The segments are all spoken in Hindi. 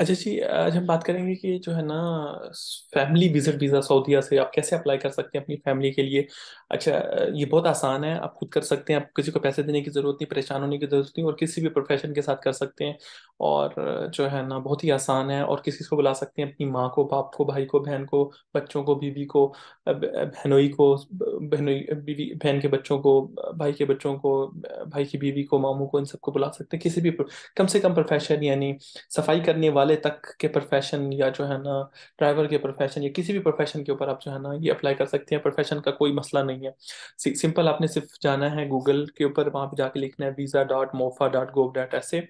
अच्छा जी आज हम बात करेंगे कि जो है ना फैमिली विजिट वीज़ा सऊदीया से आप कैसे अप्लाई कर सकते हैं अपनी फैमिली के लिए अच्छा ये बहुत आसान है आप खुद कर सकते हैं आप किसी को पैसे देने की ज़रूरत नहीं परेशान होने की ज़रूरत नहीं और किसी भी प्रोफेशन के साथ कर सकते हैं और जो है ना बहुत ही आसान है और किसी को बुला सकते हैं अपनी माँ को बाप को भाई को बहन को बच्चों को बीवी को बहनोई को बहनोई बीवी बहन के बच्चों को भाई के बच्चों को भाई की बीवी को मामू को इन सबको बुला सकते हैं किसी भी कम से कम प्रोफेशन यानी सफाई करने वाले हवाले तक के प्रोफेशन या जो है ना ड्राइवर के प्रोफेशन या किसी भी प्रोफेशन के ऊपर आप जो है ना ये अप्लाई कर सकते हैं प्रोफेशन का कोई मसला नहीं है सिंपल आपने सिर्फ जाना है गूगल के ऊपर वहाँ पे जाके लिखना है visa dot MOFA dot gov dot ऐसे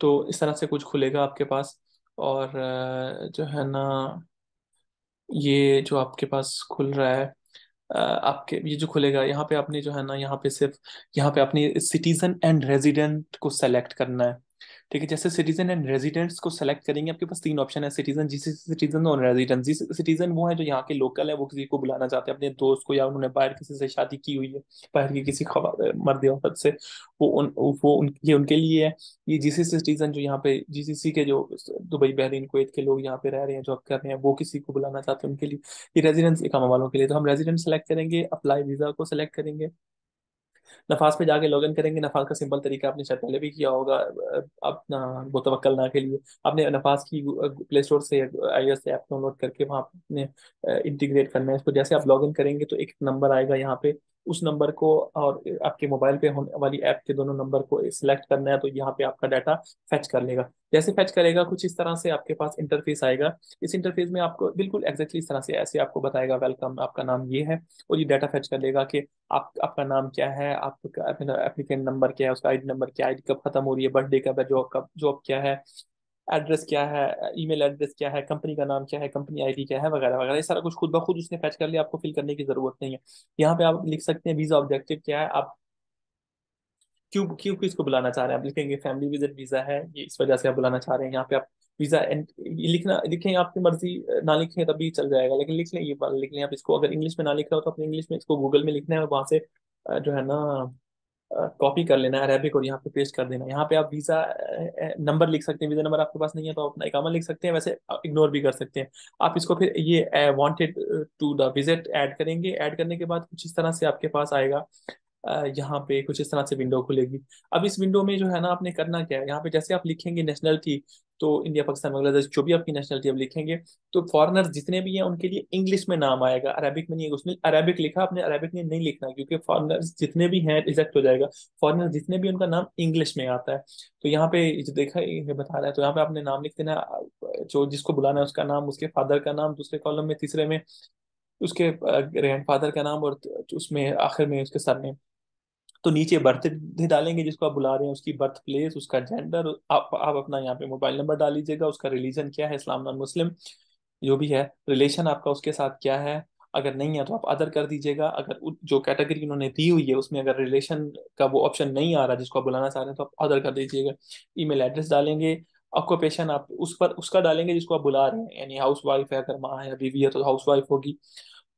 तो इस तरह से कुछ खुलेगा आपके पास और जो है ना ये जो आपके पास खुल रहा है आपके ये जो खुलेगा यहाँ पे आपने जो है ना यहाँ पे सिर्फ यहाँ पे अपनी सिटीजन एंड रेजिडेंट को सेलेक्ट करना है ठीक है जैसे सिटीजन एंड रेजिडेंट्स को सेलेक्ट करेंगे आपके पास तीन ऑप्शन है सिटीजन जिस सिटीजन और रेजिडेंट जिस सिटीजन वो है जो यहाँ के लोकल है वो किसी को बुलाना चाहते हैं अपने दोस्त को या उन्होंने बाहर किसी से शादी की हुई है बाहर की किसी मर्द औरत से वो उन वो उन, ये उनके लिए है ये जिस सिटीजन जो यहाँ पे जीसीसी के जो दुबई बहरीन कोत के लोग यहाँ पे रह रहे हैं जॉब कर रहे हैं वो किसी को बुलाना चाहते हैं उनके लिए ये रेजिडेंस इकामा वालों के लिए तो हम रेजिडेंट सेलेक्ट करेंगे अप्लाई वीजा को सेलेक्ट करेंगे नफास पे जाके लॉग इन करेंगे नफास का सिंपल तरीका आपने शायद पहले भी किया होगा अपना मुतवक्ल ना के लिए आपने नफास की प्ले स्टोर से आई एस ऐप डाउनलोड करके वहाँ आपने इंटीग्रेट करना है इसको जैसे आप लॉग इन करेंगे तो एक नंबर आएगा यहाँ पे उस नंबर को और आपके मोबाइल पे होने वाली ऐप के दोनों नंबर को सिलेक्ट करना है तो यहाँ पे आपका डाटा फैच कर लेगा जैसे फैच करेगा कुछ इस तरह से आपके पास इंटरफेस आएगा इस इंटरफेस में आपको बिल्कुल एग्जैक्टली इस तरह से ऐसे आपको बताएगा वेलकम आपका नाम ये है और ये डाटा फैच कर लेगा कि आप आपका नाम क्या है आपका एप्लीकेंट नंबर क्या है उसका आईडी नंबर क्या है आईडी कब खत्म हो रही है बर्थडे कब है जॉब कब जॉब क्या है एड्रेस क्या है ईमेल एड्रेस क्या है कंपनी का नाम क्या है कंपनी आईडी क्या है वगैरह वगैरह ये सारा कुछ खुद ब खुद उसने फैच कर लिया आपको फिल करने की जरूरत नहीं है यहाँ पे आप लिख सकते हैं वीजा ऑब्जेक्टिव क्या है आप क्यों क्यों किसको बुलाना चाह रहे हैं आप लिखेंगे फैमिली विजिट वीजा है ये इस वजह से आप बुलाना चाह रहे हैं यहाँ पे आप वीजा लिखना लिखें आपकी मर्जी ना लिखें तभी चल जाएगा लेकिन लिख लें ये लिख लें आप इसको अगर इंग्लिश में ना लिख रहा हो तो अपने इंग्लिश में इसको गूगल में लिखना है और वहाँ से जो है ना कॉपी कर लेना अरेबिक और यहाँ पे पेस्ट कर देना यहाँ पे आप वीज़ा नंबर लिख सकते हैं वीज़ा नंबर आपके पास नहीं है तो आप अपना इकामा लिख सकते हैं वैसे इग्नोर भी कर सकते हैं आप इसको फिर ये wanted to the visit add करेंगे ऐड करने के बाद कुछ इस तरह से आपके पास आएगा यहाँ पे कुछ इस तरह से विंडो खुलेगी अब इस विंडो में जो है ना आपने करना क्या है यहाँ पे जैसे आप लिखेंगे नेशनलिटी तो इंडिया पाकिस्तान बांग्लादेश जो भी आपकी नेशनलिटी आप लिखेंगे तो फॉरनर जितने भी हैं उनके लिए इंग्लिश में नाम आएगा अरेबिक में नहीं उसने अरेबिक लिखा आपने अरेबिक में नहीं लिखना क्योंकि फॉरनर जितने भी हैं रिजेक्ट हो जाएगा फॉरनर जितने भी उनका नाम इंग्लिश में आता है तो यहाँ पे जो देखा ये बता रहा है तो यहाँ पे आपने नाम लिख देना जो जिसको बुलाना है उसका नाम उसके फादर का नाम दूसरे कॉलम में तीसरे में उसके ग्रैंड फादर का नाम और उसमें आखिर में उसके सर नेम तो नीचे बर्थ डालेंगे जिसको आप बुला रहे हैं उसकी बर्थ प्लेस उसका जेंडर आप आप अपना यहाँ पे मोबाइल नंबर डाल लीजिएगा उसका रिलीजन क्या है इस्लाम नॉन मुस्लिम जो भी है रिलेशन आपका उसके साथ क्या है अगर नहीं है तो आप अदर कर दीजिएगा अगर जो कैटेगरी उन्होंने दी हुई है उसमें अगर रिलेशन का वो ऑप्शन नहीं आ रहा जिसको आप बुलाना चाह रहे हैं तो आप अदर कर दीजिएगा ई एड्रेस डालेंगे ऑक्यूपेशन आप उस पर उसका डालेंगे जिसको आप बुला रहे हैं यानी हाउस वाइफ है अगर माँ है बीवी है तो हाउस वाइफ होगी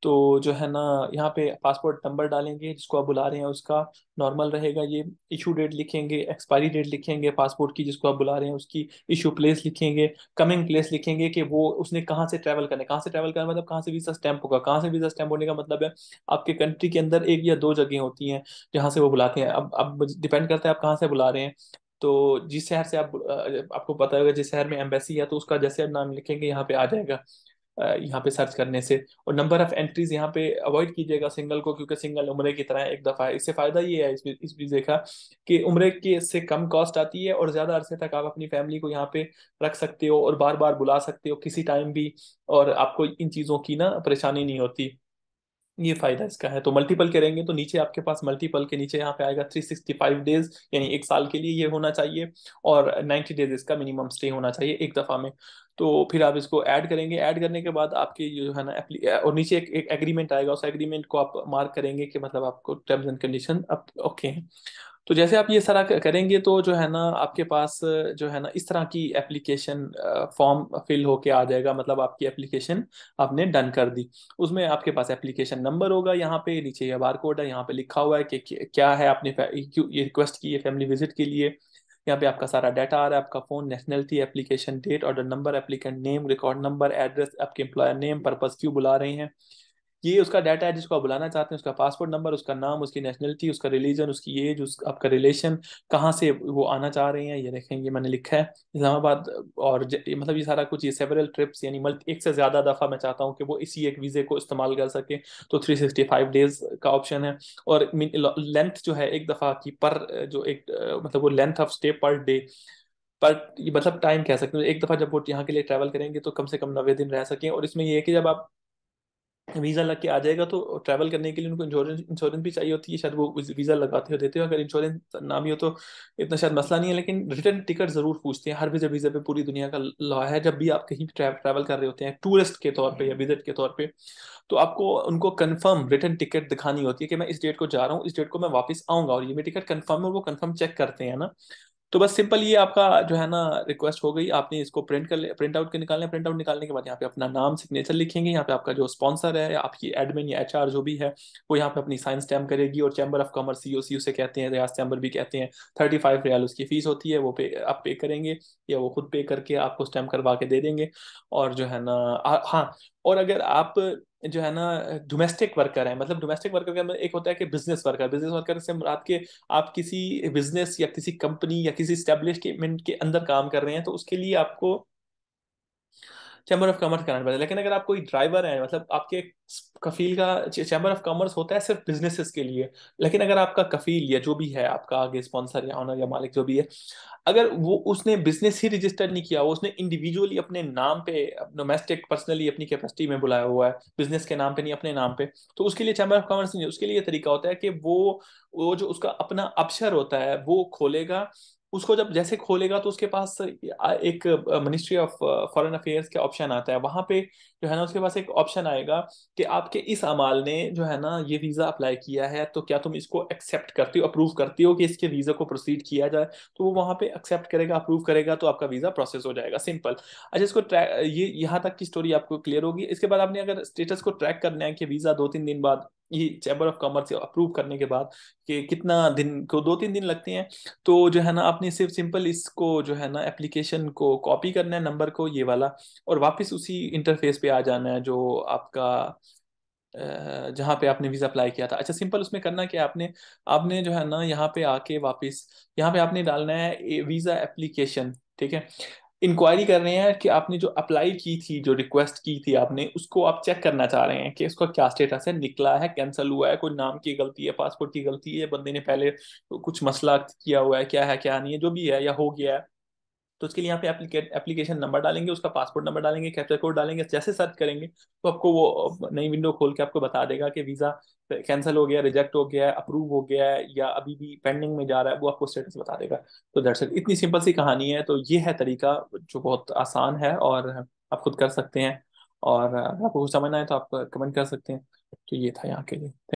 तो जो है ना यहाँ पे पासपोर्ट नंबर डालेंगे जिसको आप बुला रहे हैं उसका नॉर्मल रहेगा ये इशू डेट लिखेंगे एक्सपायरी डेट लिखेंगे पासपोर्ट की जिसको आप बुला रहे हैं उसकी इशू प्लेस लिखेंगे कमिंग प्लेस लिखेंगे कि वो उसने कहाँ से ट्रैवल करना है कहाँ से ट्रैवल करना मतलब कहाँ से वीज़ा स्टैम्प होगा कहाँ से वीज़ा स्टैम्प होने का मतलब है आपके कंट्री के अंदर एक या दो जगह होती हैं जहाँ से वो बुलाते हैं अब अब डिपेंड करता है आप कहाँ से बुला रहे हैं तो जिस शहर से आप आपको पता होगा जिस शहर में एम्बेसी है तो उसका जैसे आप नाम लिखेंगे यहाँ पे आ जाएगा यहाँ पे सर्च करने से और नंबर ऑफ एंट्रीज यहाँ पे अवॉइड कीजिएगा सिंगल को क्योंकि सिंगल उम्रे की तरह एक दफ़ा है इससे फ़ायदा ये है इस भी वीज़े का कि उम्र के से कम कॉस्ट आती है और ज़्यादा अरसे तक आप अपनी फैमिली को यहाँ पे रख सकते हो और बार बार बुला सकते हो किसी टाइम भी और आपको इन चीज़ों की ना परेशानी नहीं होती ये फायदा इसका है तो मल्टीपल करेंगे तो नीचे आपके पास मल्टीपल के नीचे यहाँ पे आएगा 365 डेज यानी एक साल के लिए ये होना चाहिए और 90 डेज इसका मिनिमम स्टे होना चाहिए एक दफ़ा में तो फिर आप इसको ऐड करेंगे ऐड करने के बाद आपके जो है ना और नीचे एक, एक एग्रीमेंट आएगा उस एग्रीमेंट को आप मार्क करेंगे कि मतलब आपको टर्म्स एंड कंडीशन अब ओके हैं तो जैसे आप ये सारा करेंगे तो जो है ना आपके पास जो है ना इस तरह की एप्लीकेशन फॉर्म फिल होके आ जाएगा मतलब आपकी एप्लीकेशन आपने डन कर दी उसमें आपके पास एप्लीकेशन नंबर होगा यहाँ पे नीचे ये बार कोड है यहाँ पे लिखा हुआ है कि क्या है आपने ये रिक्वेस्ट की है फैमिली विजिट के लिए यहाँ पे आपका सारा डाटा आ रहा है आपका phone nationality application date order number applicant name record number address आपके एम्प्लॉयर नेम पर्पज क्यों बुला रहे हैं ये उसका डाटा है जिसको आप बुलाना चाहते हैं उसका पासपोर्ट नंबर उसका नाम उसकी नेशनलिटी उसका रिलीजन उसकी एज उस आपका रिलेशन कहाँ से वो आना चाह रहे हैं ये देखें ये मैंने लिखा है इस्लामाबाद और मतलब ये सारा कुछ ये सेवरल ट्रिप्स यानी मल्ट एक से ज़्यादा दफ़ा मैं चाहता हूँ कि वो इसी एक वीज़े को इस्तेमाल कर सके तो थ्री सिक्सटी फाइव डेज का ऑप्शन है और लेंथ जो है एक दफ़ा की पर जो एक मतलब वो length of stay per day पर मतलब टाइम कह सकते हैं एक दफ़ा जब वो यहाँ के लिए ट्रैवल करेंगे तो कम से कम नब्बे दिन रह सकें और इसमें यह है कि जब आप वीज़ा लग के आ जाएगा तो ट्रैवल करने के लिए उनको इंश्योरेंस इंश्योरेंस भी चाहिए होती है शायद वो वीज़ा लगाते हो देते हो अगर इंश्योरेंस ना भी हो तो इतना शायद मसला नहीं है लेकिन रिटर्न टिकट ज़रूर पूछते हैं हर वीज़ा वीज़ा पे पूरी दुनिया का लॉ है जब भी आप कहीं ट्रैवल कर रहे होते हैं टूरिस्ट के तौर पर या विजिट के तौर पर तो आपको उनको कन्फर्म रिटर्न टिकट दिखानी होती है कि मैं इस डेट को जा रहा हूँ इस डेट को मैं वापस आऊँगा और ये मेरी टिकट कन्फर्म है वो कन्फर्म चेक करते हैं ना तो बस सिंपल ये आपका जो है ना रिक्वेस्ट हो गई आपने इसको प्रिंट कर प्रिंट आउट के निकालना प्रिंट आउट निकालने के बाद यहाँ पे अपना नाम सिग्नेचर लिखेंगे यहाँ पे आपका जो स्पॉन्सर है आपकी एडमिन या एच जो भी है वो यहाँ पे अपनी साइंस स्टैम करेगी और chamber of commerce C O C उसे कहते हैं रियाज चैम्बर भी कहते हैं थर्टी फाइव रियाल उसकी फीस होती है वो पे आप पे करेंगे या वो खुद पे करके आपको स्टैम्प करवा के दे देंगे और जो है ना हाँ और अगर आप जो है ना डोमेस्टिक वर्कर है मतलब डोमेस्टिक वर्कर का एक होता है कि बिजनेस वर्कर बिजनेस वर्कर से मुराद के आप किसी बिजनेस या किसी कंपनी या किसी स्टेब्लिशमेंट के अंदर काम कर रहे हैं तो उसके लिए आपको चैम्बर ऑफ कॉमर्स कराना पड़ता है लेकिन अगर आप कोई ड्राइवर हैं मतलब आपके कफील का चैम्बर ऑफ कॉमर्स होता है सिर्फ बिजनेसेस के लिए लेकिन अगर आपका कफील या जो भी है आपका आगे स्पॉन्सर या ऑनर या मालिक जो भी है अगर वो उसने बिजनेस ही रजिस्टर नहीं किया वो उसने इंडिविजुअली अपने नाम पे डोमेस्टिक पर्सनली अपनी कैपेसिटी में बुलाया हुआ है बिजनेस के नाम पे नहीं अपने नाम पे तो उसके लिए चैम्बर ऑफ कॉमर्स नहीं उसके लिए तरीका होता है कि वो वो जो उसका अपना अपशर होता है वो खोलेगा उसको जब जैसे खोलेगा तो उसके पास एक मिनिस्ट्री ऑफ फॉरेन अफेयर्स का ऑप्शन आता है वहां पे जो है ना उसके पास एक ऑप्शन आएगा कि आपके इस अमाल ने जो है ना ये वीज़ा अप्लाई किया है तो क्या तुम इसको एक्सेप्ट करती हो अप्रूव करती हो कि इसके वीज़ा को प्रोसीड किया जाए तो वो वहाँ पे एक्सेप्ट करेगा अप्रूव करेगा तो आपका वीज़ा प्रोसेस हो जाएगा सिंपल अच्छा इसको ये यहाँ तक की स्टोरी आपको क्लियर होगी इसके बाद आपने अगर स्टेटस को ट्रैक करना है कि वीज़ा दो तीन दिन बाद ये चैम्बर ऑफ कॉमर्स अप्रूव करने के बाद कि कितना दिन को दो तीन दिन लगते हैं तो जो है ना आपने सिर्फ सिंपल इसको जो है ना एप्लीकेशन को कॉपी करना है नंबर को ये वाला और वापस उसी इंटरफेस पे आ जाना है जो आपका जहाँ पे आपने वीज़ा अप्लाई किया था अच्छा सिंपल उसमें करना क्या आपने आपने जो है ना यहाँ पे आके वापस यहाँ पे आपने डालना है वीज़ा एप्लीकेशन ठीक है इंक्वायरी कर रहे हैं कि आपने जो अप्लाई की थी जो रिक्वेस्ट की थी आपने उसको आप चेक करना चाह रहे हैं कि उसका क्या स्टेटस है निकला है कैंसिल हुआ है कोई नाम की गलती है पासपोर्ट की गलती है बंदे ने पहले कुछ मसला किया हुआ है क्या है क्या नहीं है जो भी है या हो गया है तो उसके लिए यहाँ पे एप्लीकेशन नंबर डालेंगे उसका पासपोर्ट नंबर डालेंगे कैप्चर कोड डालेंगे जैसे सर्च करेंगे तो आपको वो नई विंडो खोल के आपको बता देगा कि वीज़ा कैंसिल हो गया रिजेक्ट हो गया है अप्रूव हो गया है या अभी भी पेंडिंग में जा रहा है वो आपको स्टेटस बता देगा तो दरअसल इतनी सिंपल सी कहानी है तो ये है तरीका जो बहुत आसान है और आप खुद कर सकते हैं और आपको कुछ समझना है तो आप कमेंट कर सकते हैं तो ये था यहाँ के लिए